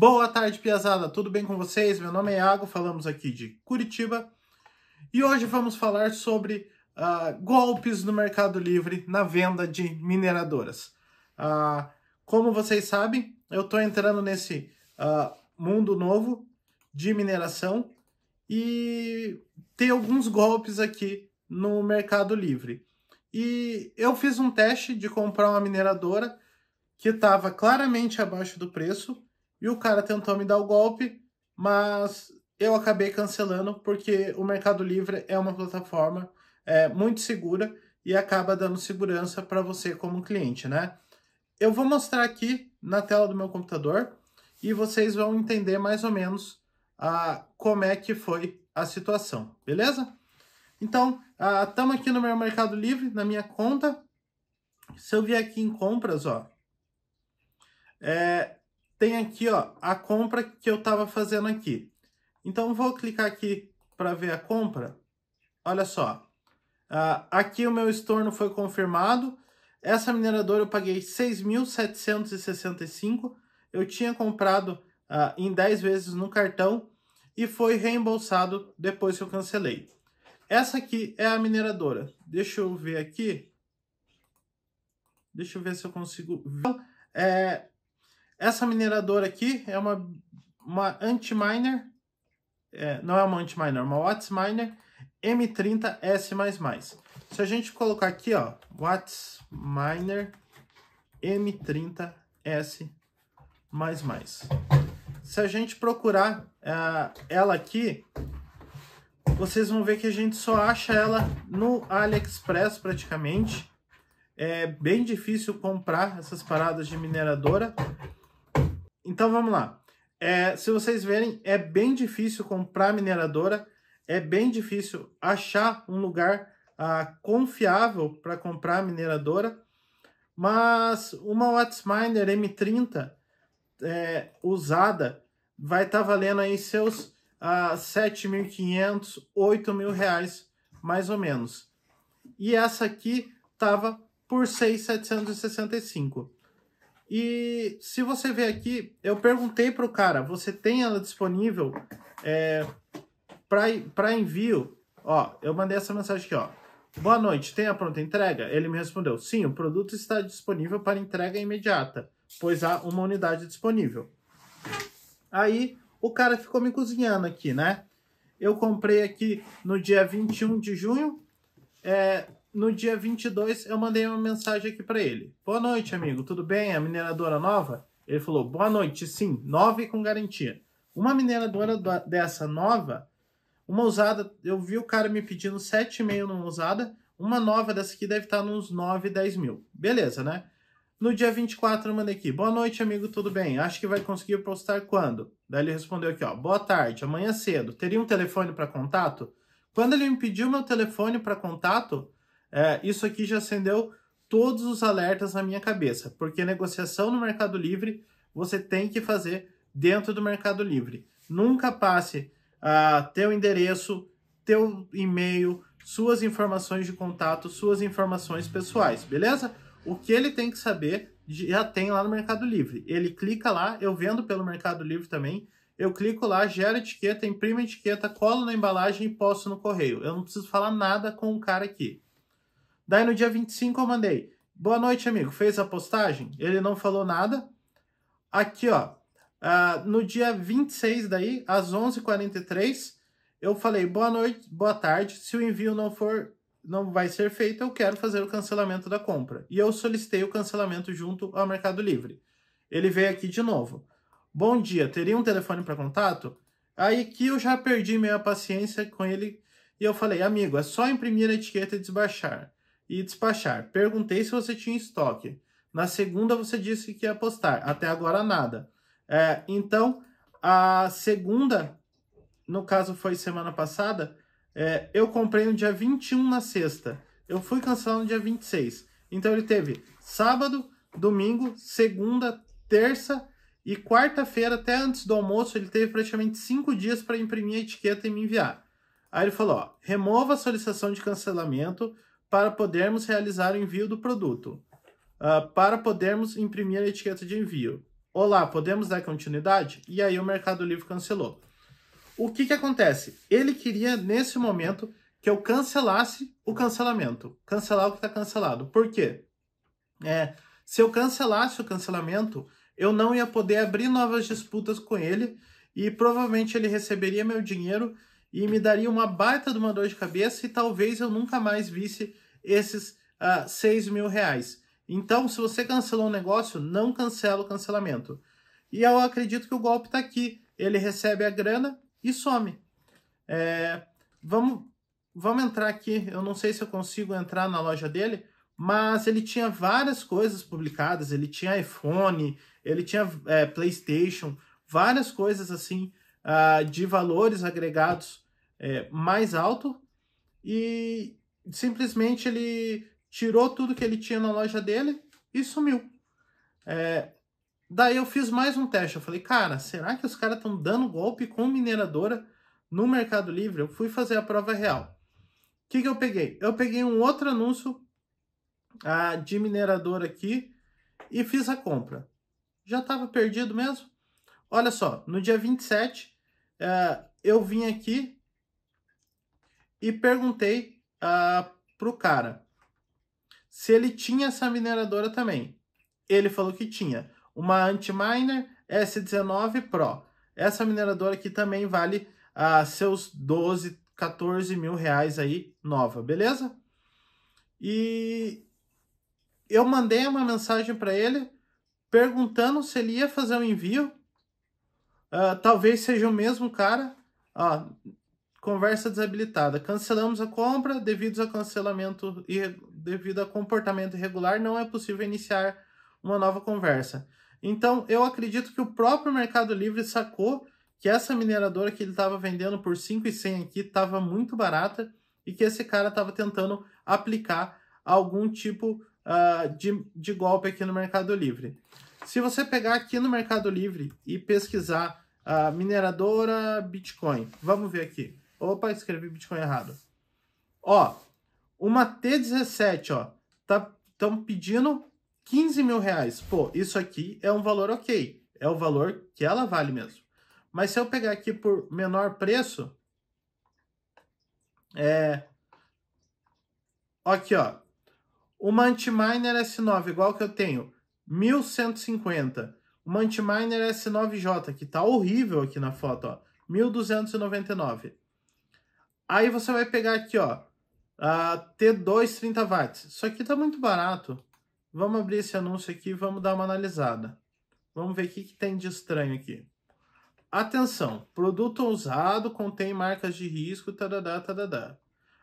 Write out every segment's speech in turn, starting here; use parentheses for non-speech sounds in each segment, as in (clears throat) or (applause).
Boa tarde, Piazada. Tudo bem com vocês? Meu nome é Iago, falamos aqui de Curitiba. E hoje vamos falar sobre uh, golpes no Mercado Livre na venda de mineradoras. Uh, como vocês sabem, eu estou entrando nesse uh, mundo novo de mineração e tem alguns golpes aqui no Mercado Livre. E eu fiz um teste de comprar uma mineradora que estava claramente abaixo do preço e o cara tentou me dar o golpe, mas eu acabei cancelando porque o Mercado Livre é uma plataforma é, muito segura e acaba dando segurança para você como cliente, né? Eu vou mostrar aqui na tela do meu computador e vocês vão entender mais ou menos a, ah, como é que foi a situação, beleza? Então, estamos ah, aqui no meu Mercado Livre, na minha conta. Se eu vier aqui em compras, ó, é, tem aqui ó, a compra que eu estava fazendo aqui. Então vou clicar aqui para ver a compra. Olha só, uh, aqui o meu estorno foi confirmado. Essa mineradora eu paguei 6.765. Eu tinha comprado uh, em 10 vezes no cartão e foi reembolsado depois que eu cancelei. Essa aqui é a mineradora. Deixa eu ver aqui. Deixa eu ver se eu consigo ver. É, essa mineradora aqui é uma, uma anti-miner, é, não é uma anti-miner, é uma Watts Miner M30S++. Se a gente colocar aqui, ó, Watts Miner M30S++. Se a gente procurar uh, ela aqui, vocês vão ver que a gente só acha ela no AliExpress praticamente. É bem difícil comprar essas paradas de mineradora. Então vamos lá. É, se vocês verem, é bem difícil comprar mineradora, é bem difícil achar um lugar ah, confiável para comprar mineradora, mas uma Wattsminer M30 é, usada vai estar tá valendo aí seus a 7.500, 8.000 reais, mais ou menos. E essa aqui estava por 6.765. E se você ver aqui, eu perguntei para o cara, você tem ela disponível é, para envio? Ó, eu mandei essa mensagem aqui, ó. Boa noite, tem a pronta entrega? Ele me respondeu, sim, o produto está disponível para entrega imediata, pois há uma unidade disponível. Aí o cara ficou me cozinhando aqui, né? Eu comprei aqui no dia 21 de junho, é, no dia 22 eu mandei uma mensagem aqui para ele. Boa noite, amigo. Tudo bem? A mineradora nova? Ele falou: "Boa noite, sim, nova e com garantia". Uma mineradora dessa nova, uma usada, eu vi o cara me pedindo 7,5 numa usada, uma nova dessa aqui deve estar tá nos 9, 10 mil. Beleza, né? No dia 24 eu mandei aqui, boa noite amigo, tudo bem? Acho que vai conseguir postar quando? Daí ele respondeu aqui, ó, boa tarde, amanhã cedo. Teria um telefone para contato? Quando ele me pediu meu telefone para contato, é, isso aqui já acendeu todos os alertas na minha cabeça, porque negociação no Mercado Livre você tem que fazer dentro do Mercado Livre. Nunca passe uh, teu endereço, teu e-mail, suas informações de contato, suas informações pessoais, beleza? O que ele tem que saber já tem lá no Mercado Livre. Ele clica lá, eu vendo pelo Mercado Livre também. Eu clico lá, gero etiqueta, imprime etiqueta, colo na embalagem e posto no correio. Eu não preciso falar nada com o cara aqui. Daí no dia 25 eu mandei: Boa noite, amigo. Fez a postagem? Ele não falou nada. Aqui, ó. Uh, no dia 26 daí, às 11h43, eu falei: Boa noite, boa tarde. Se o envio não for não vai ser feito, eu quero fazer o cancelamento da compra. E eu solicitei o cancelamento junto ao Mercado Livre. Ele veio aqui de novo. Bom dia, teria um telefone para contato? Aí que eu já perdi minha paciência com ele e eu falei, amigo, é só imprimir a etiqueta e desbaixar e despachar. Perguntei se você tinha estoque. Na segunda você disse que ia postar. Até agora nada. É, então, a segunda, no caso foi semana passada, é, eu comprei no dia 21 na sexta. Eu fui cancelar no dia 26. Então ele teve sábado, domingo, segunda, terça e quarta-feira, até antes do almoço, ele teve praticamente cinco dias para imprimir a etiqueta e me enviar. Aí ele falou: ó, remova a solicitação de cancelamento para podermos realizar o envio do produto, uh, para podermos imprimir a etiqueta de envio. Olá, podemos dar continuidade? E aí o Mercado Livre cancelou. O que, que acontece? Ele queria, nesse momento, que eu cancelasse o cancelamento. Cancelar o que está cancelado. Por quê? É, se eu cancelasse o cancelamento, eu não ia poder abrir novas disputas com ele e provavelmente ele receberia meu dinheiro e me daria uma baita de uma dor de cabeça e talvez eu nunca mais visse esses uh, ah, 6 mil reais. Então, se você cancelou um negócio, não cancela o cancelamento. E eu acredito que o golpe está aqui. Ele recebe a grana e some. É, vamos, vamos entrar aqui. Eu não sei se eu consigo entrar na loja dele, mas ele tinha várias coisas publicadas. Ele tinha iPhone, ele tinha é, PlayStation, várias coisas assim uh, de valores agregados é, mais alto e simplesmente ele tirou tudo que ele tinha na loja dele e sumiu. É, daí eu fiz mais um teste. Eu falei, cara, será que os caras estão dando golpe com mineradora no Mercado Livre? Eu fui fazer a prova real. O que, que eu peguei? Eu peguei um outro anúncio ah, de mineradora aqui e fiz a compra. Já estava perdido mesmo? Olha só, no dia 27, uh, eh, eu vim aqui e perguntei uh, pro cara se ele tinha essa mineradora também. Ele falou que tinha. Uma Antminer S19 Pro. Essa mineradora aqui também vale uh, seus 12, 14 mil reais aí, nova, beleza? E eu mandei uma mensagem para ele perguntando se ele ia fazer o um envio Uh, talvez seja o mesmo cara. conversa desabilitada. Cancelamos a compra devido a cancelamento e devido a comportamento irregular, não é possível iniciar uma nova conversa. Então, eu acredito que o próprio Mercado Livre sacou que essa mineradora que ele estava vendendo por 5,100 aqui estava muito barata e que esse cara estava tentando aplicar algum tipo uh, de, de golpe aqui no Mercado Livre. Se você pegar aqui no Mercado Livre e pesquisar a mineradora Bitcoin, vamos ver aqui. Opa, escrevi Bitcoin errado. Ó, uma T17, ó, tá estão pedindo 15 mil reais. Pô, isso aqui é um valor ok, é o valor que ela vale mesmo. Mas se eu pegar aqui por menor preço, é aqui ó, uma Antminer S9 igual que eu tenho, 1150. Uma Antminer S9J, que tá horrível aqui na foto, ó. 1299. Aí você vai pegar aqui, ó. A T2 30 watts. Isso aqui tá muito barato. Vamos abrir esse anúncio aqui e vamos dar uma analisada. Vamos ver o que, que tem de estranho aqui. Atenção, produto usado contém marcas de risco, tadadá, tadadá.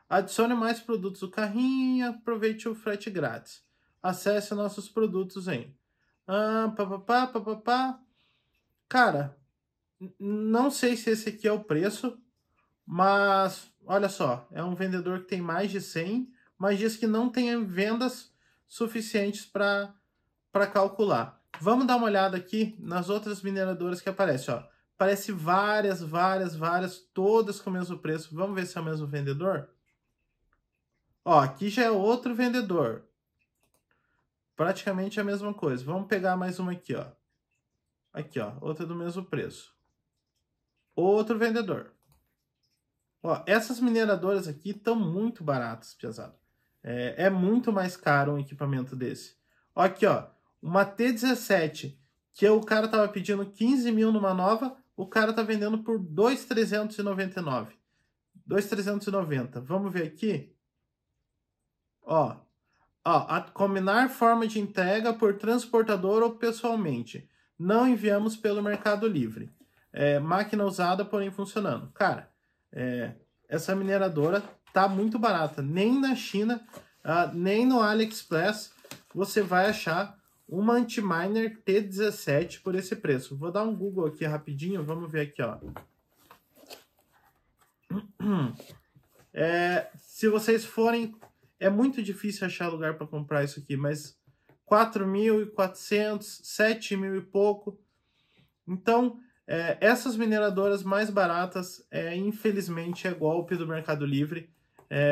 Adicione mais produtos do carrinho e aproveite o frete grátis. Acesse nossos produtos em. Ah, papapá, papapá. Cara, não sei se esse aqui é o preço, mas olha só, é um vendedor que tem mais de 100, mas diz que não tem vendas suficientes para calcular. Vamos dar uma olhada aqui nas outras mineradoras que aparecem, ó. aparece várias, várias, várias, todas com o mesmo preço. Vamos ver se é o mesmo vendedor? Ó, aqui já é outro vendedor praticamente a mesma coisa. Vamos pegar mais uma aqui, ó. Aqui, ó, outra do mesmo preço. Outro vendedor. Ó, essas mineradoras aqui estão muito baratas, piazada. É, é, muito mais caro um equipamento desse. Ó, aqui, ó, uma T17, que o cara tava pedindo 15 mil numa nova, o cara tá vendendo por 2,399. 2,390. Vamos ver aqui. Ó, Ó, combinar forma de entrega por transportador ou pessoalmente. Não enviamos pelo Mercado Livre. É, máquina usada, porém funcionando. Cara, é, essa mineradora tá muito barata. Nem na China, uh, nem no AliExpress você vai achar uma Antiminer T17 por esse preço. Vou dar um Google aqui rapidinho, vamos ver aqui, ó. (clears throat) É, se vocês forem é muito difícil achar lugar para comprar isso aqui, mas 4.400, 7 mil e pouco. Então, é, essas mineradoras mais baratas, é, infelizmente, é golpe do Mercado Livre.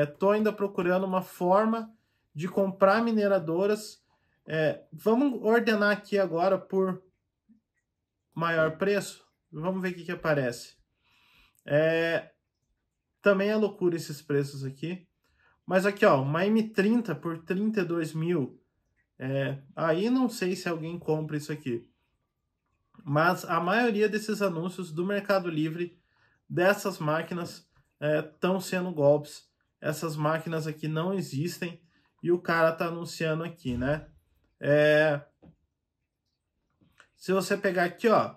Estou é, ainda procurando uma forma de comprar mineradoras. É, vamos ordenar aqui agora por maior preço? Vamos ver o que, que aparece. É, também é loucura esses preços aqui. Mas aqui, ó, uma M30 por 32 mil. É, aí não sei se alguém compra isso aqui. Mas a maioria desses anúncios do Mercado Livre dessas máquinas estão é, sendo golpes. Essas máquinas aqui não existem e o cara tá anunciando aqui, né? É... Se você pegar aqui, ó,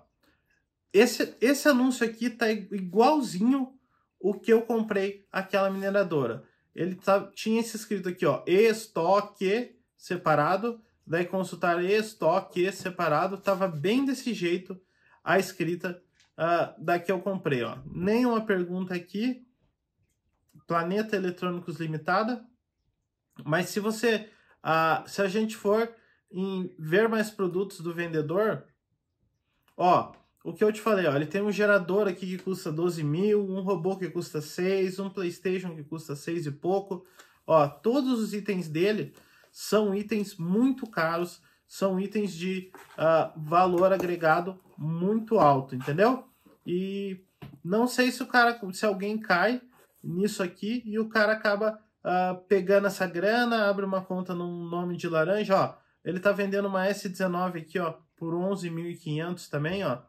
esse, esse anúncio aqui tá igualzinho o que eu comprei aquela mineradora ele tá, tinha esse escrito aqui, ó, estoque separado, daí consultar estoque separado, tava bem desse jeito a escrita uh, da que eu comprei, ó. Nenhuma pergunta aqui, Planeta Eletrônicos Limitada, mas se você, uh, se a gente for em ver mais produtos do vendedor, ó, o que eu te falei, ó, ele tem um gerador aqui que custa 12 mil, um robô que custa 6, um Playstation que custa 6 e pouco. Ó, todos os itens dele são itens muito caros, são itens de uh, valor agregado muito alto, entendeu? E não sei se o cara, se alguém cai nisso aqui e o cara acaba uh, pegando essa grana, abre uma conta num nome de laranja, ó. Ele tá vendendo uma S19 aqui, ó, por 11.500 também, ó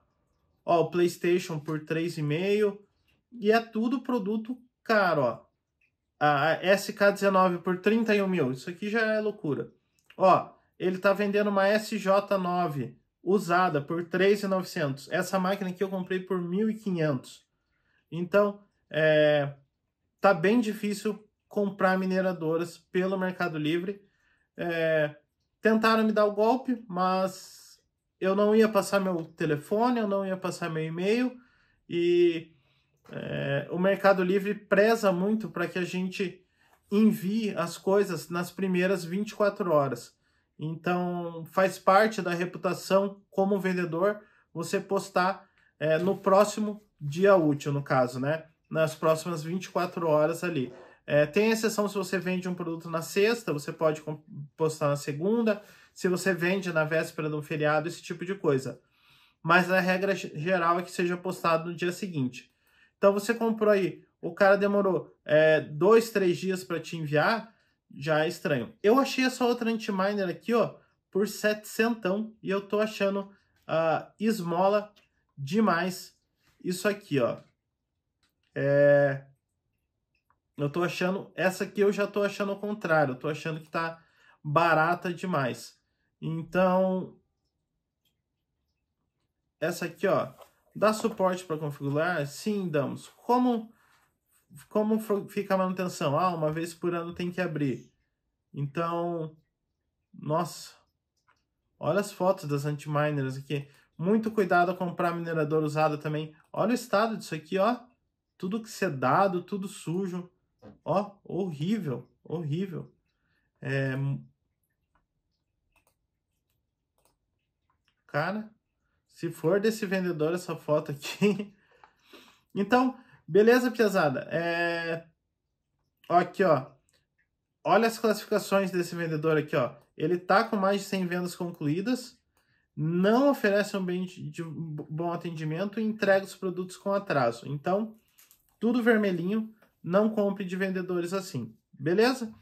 Ó, o PlayStation por 3,5 e é tudo produto caro, ó. A SK19 por 31 mil, isso aqui já é loucura. Ó, ele tá vendendo uma SJ9 usada por 3,900. Essa máquina aqui eu comprei por 1.500. Então, é, tá bem difícil comprar mineradoras pelo Mercado Livre. É, tentaram me dar o golpe, mas eu não ia passar meu telefone, eu não ia passar meu e-mail e é, o Mercado Livre preza muito para que a gente envie as coisas nas primeiras 24 horas. Então, faz parte da reputação como vendedor você postar é, no próximo dia útil, no caso, né? Nas próximas 24 horas ali. É, tem exceção se você vende um produto na sexta, você pode postar na segunda se você vende na véspera de um feriado, esse tipo de coisa. Mas a regra geral é que seja postado no dia seguinte. Então você comprou aí, o cara demorou é, dois, três dias para te enviar, já é estranho. Eu achei essa outra antiminer aqui, ó, por 700 e eu tô achando uh, esmola demais isso aqui, ó. É... Eu tô achando, essa aqui eu já tô achando o contrário, eu tô achando que tá barata demais. Então, essa aqui, ó, dá suporte para configurar? Sim, damos. Como como fica a manutenção? Ah, uma vez por ano tem que abrir. Então, nossa, olha as fotos das antiminers aqui. Muito cuidado a comprar minerador usado também. Olha o estado disso aqui, ó. Tudo que dado, tudo sujo. Ó, horrível, horrível. É, Cara, se for desse vendedor essa foto aqui. (laughs) Então, beleza, piazada? É... aqui, ó. Olha as classificações desse vendedor aqui, ó. Ele tá com mais de 100 vendas concluídas, não oferece um bem de bom atendimento e entrega os produtos com atraso. Então, tudo vermelhinho, não compre de vendedores assim, beleza?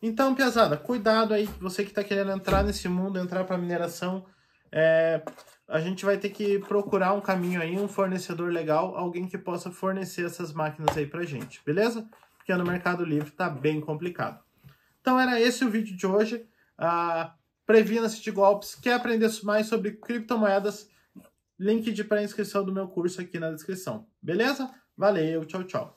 Então, pesada, cuidado aí, você que está querendo entrar nesse mundo, entrar para mineração, é, a gente vai ter que procurar um caminho aí, um fornecedor legal, alguém que possa fornecer essas máquinas aí pra gente, beleza? Porque no Mercado Livre tá bem complicado. Então era esse o vídeo de hoje. Ah, Previna-se de golpes. Quer aprender mais sobre criptomoedas? Link de pré-inscrição do meu curso aqui na descrição. Beleza? Valeu, tchau, tchau.